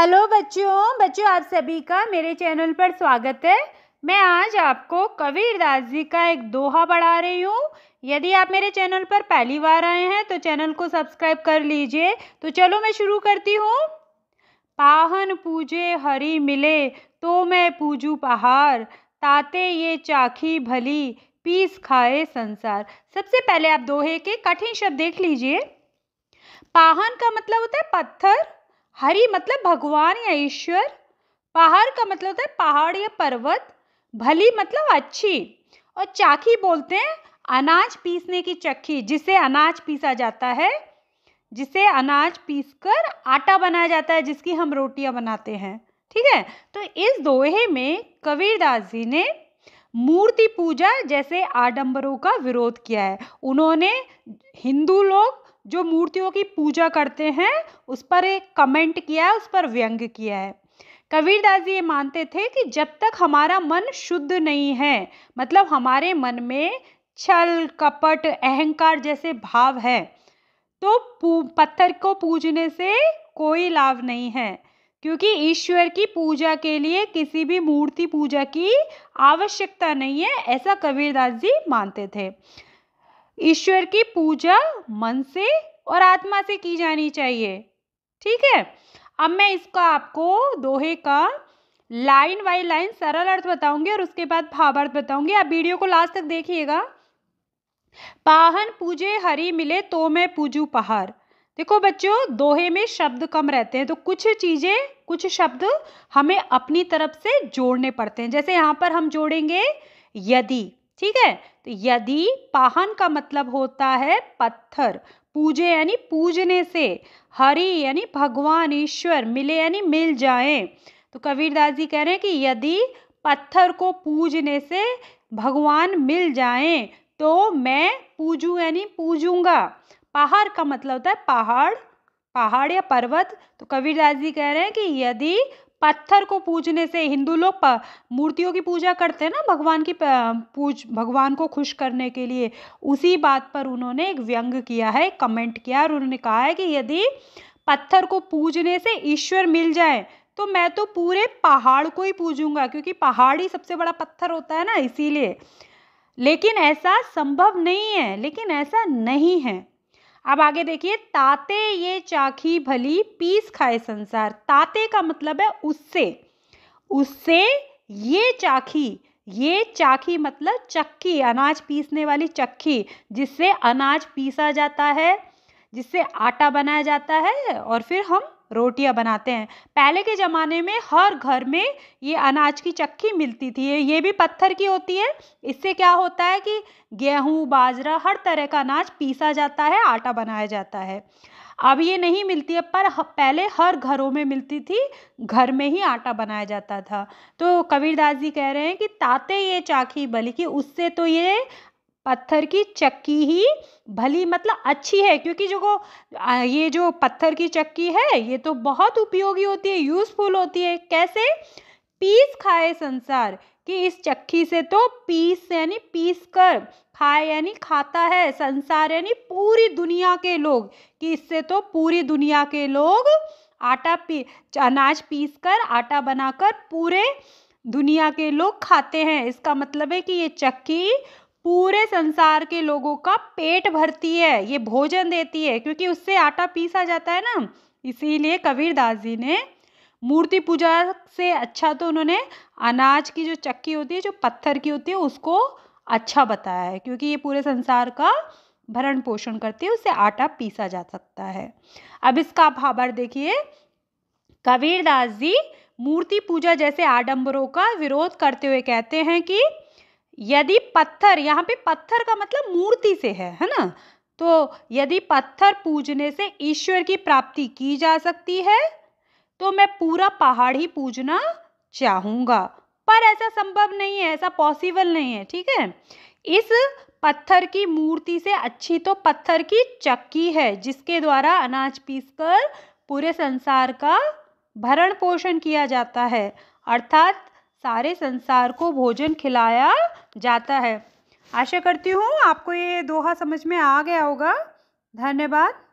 hello बच्चों बच्चों आप सभी का मेरे चैनल पर स्वागत है मैं आज आपको कबीर दास जी का एक दोहा पढ़ा रही हूँ यदि आप मेरे चैनल पर पहली बार आए हैं तो चैनल को सब्सक्राइब कर लीजिए तो चलो मैं शुरू करती हूँ पाहन पूजे हरी मिले तो मैं पूजू पहाड़ ताते ये चाखी भली पीस खाए संसार सबसे पहले आप दोहे के कठिन शब्द देख लीजिए पाहन का मतलब होता है पत्थर हरि मतलब भगवान या ईश्वर पहाड़ का मतलब होता है पहाड़ या पर्वत भली मतलब अच्छी और चाकी बोलते हैं अनाज पीसने की चक्की जिसे अनाज पीसा जाता है जिसे अनाज पीसकर आटा बनाया जाता है जिसकी हम रोटियां बनाते हैं ठीक है तो इस दोहे में कबीरदास जी ने मूर्ति पूजा जैसे आडंबरों का विरोध किया है उन्होंने हिंदू लोग जो मूर्तियों की पूजा करते हैं उस पर एक कमेंट किया है उस पर व्यंग किया है कबीरदास जी ये मानते थे कि जब तक हमारा मन शुद्ध नहीं है मतलब हमारे मन में छल कपट अहंकार जैसे भाव है तो पत्थर को पूजने से कोई लाभ नहीं है क्योंकि ईश्वर की पूजा के लिए किसी भी मूर्ति पूजा की आवश्यकता नहीं है ऐसा कबीरदास जी मानते थे ईश्वर की पूजा मन से और आत्मा से की जानी चाहिए ठीक है अब मैं इसका आपको दोहे का लाइन बाई लाइन सरल अर्थ बताऊंगी और उसके बाद भावार्थ बताऊंगी आप वीडियो को लास्ट तक देखिएगा पाहन पूजे हरी मिले तो मैं पूजू पहाड़ देखो बच्चों दोहे में शब्द कम रहते हैं तो कुछ चीज़ें कुछ शब्द हमें अपनी तरफ से जोड़ने पड़ते हैं जैसे यहाँ पर हम जोड़ेंगे यदि ठीक है तो यदि पाहन का मतलब होता है पत्थर पूजे यानी पूजने से हरि यानी भगवान ईश्वर मिले यानी मिल जाए तो कबीरदास जी कह रहे हैं कि यदि पत्थर को पूजने से भगवान मिल जाए तो मैं पूजू यानी पूजूंगा पहाड़ का मतलब होता है पहाड़ पहाड़ या पर्वत तो कबीरदास जी कह रहे हैं कि यदि पत्थर को पूजने से हिंदू लोग मूर्तियों की पूजा करते हैं ना भगवान की पूज भगवान को खुश करने के लिए उसी बात पर उन्होंने एक व्यंग किया है कमेंट किया और उन्होंने कहा है कि यदि पत्थर को पूजने से ईश्वर मिल जाए तो मैं तो पूरे पहाड़ को ही पूजूंगा क्योंकि पहाड़ ही सबसे बड़ा पत्थर होता है ना इसीलिए लेकिन ऐसा संभव नहीं है लेकिन ऐसा नहीं है अब आगे देखिए ताते ये चाखी भली पीस खाए संसार ताते का मतलब है उससे उससे ये चाखी ये चाखी मतलब चक्की अनाज पीसने वाली चक्की जिससे अनाज पीसा जाता है जिससे आटा बनाया जाता है और फिर हम रोटियां बनाते हैं पहले के ज़माने में हर घर में ये अनाज की चक्की मिलती थी ये भी पत्थर की होती है इससे क्या होता है कि गेहूँ बाजरा हर तरह का अनाज पीसा जाता है आटा बनाया जाता है अब ये नहीं मिलती है पर पहले हर घरों में मिलती थी घर में ही आटा बनाया जाता था तो कबीरदास जी कह रहे हैं कि ताते ये चाखी बल्कि उससे तो ये पत्थर की चक्की ही भली मतलब अच्छी है क्योंकि जो ये जो पत्थर की चक्की है ये तो बहुत उपयोगी होती है यूज़फुल होती है कैसे पीस खाए संसार कि इस चक्की से तो पीस यानी पीस कर खाए यानी खाता है संसार यानी पूरी दुनिया के लोग कि इससे तो पूरी दुनिया के लोग आटा पी अनाज पीस कर आटा बनाकर पूरे दुनिया के लोग खाते हैं इसका मतलब है कि ये चक्की पूरे संसार के लोगों का पेट भरती है ये भोजन देती है क्योंकि उससे आटा पीसा जाता है ना इसीलिए कबीरदास जी ने मूर्ति पूजा से अच्छा तो उन्होंने अनाज की जो चक्की होती है जो पत्थर की होती है उसको अच्छा बताया है क्योंकि ये पूरे संसार का भरण पोषण करती है उससे आटा पीसा जा सकता है अब इसका आप देखिए कबीरदास जी मूर्ति पूजा जैसे आडंबरों का विरोध करते हुए कहते हैं कि यदि पत्थर यहाँ पे पत्थर का मतलब मूर्ति से है है ना तो यदि पत्थर पूजने से ईश्वर की प्राप्ति की जा सकती है तो मैं पूरा पहाड़ ही पूजना चाहूँगा पर ऐसा संभव नहीं है ऐसा पॉसिबल नहीं है ठीक है इस पत्थर की मूर्ति से अच्छी तो पत्थर की चक्की है जिसके द्वारा अनाज पीसकर पूरे संसार का भरण पोषण किया जाता है अर्थात सारे संसार को भोजन खिलाया जाता है आशा करती हूँ आपको ये दोहा समझ में आ गया होगा धन्यवाद